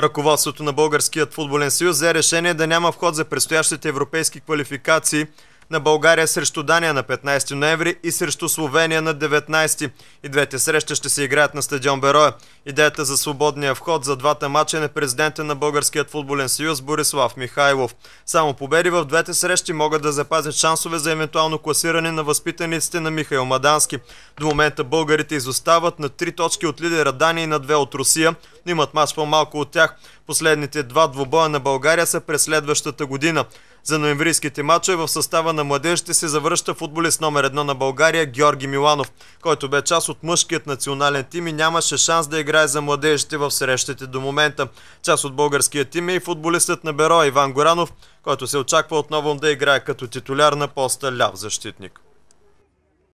Ръководството на Българският футболен съюз взе решение да няма вход за предстоящите европейски квалификации на България срещу Дания на 15 ноември и срещу Словения на 19. И двете срещи ще се играят на стадион Бероя. Идеята за свободния вход за двата мача е президента на Българският футболен съюз Борислав Михайлов. Само победи в двете срещи могат да запазят шансове за евентуално класиране на възпитаниците на Михаил Мадански. До момента българите изостават на три точки от лидера Дания и на две от Русия, но имат мач по-малко от тях. Последните два двобоя на България са през следващата година за ноемврийските матчове в състава на младежите се завръща футболист номер едно на България Георги Миланов, който бе част от мъжкият национален тим и нямаше шанс да играе за младежите в срещите до момента. Част от българския тим е и футболистът на Беро Иван Горанов, който се очаква отново да играе като титуляр на поста ляв защитник.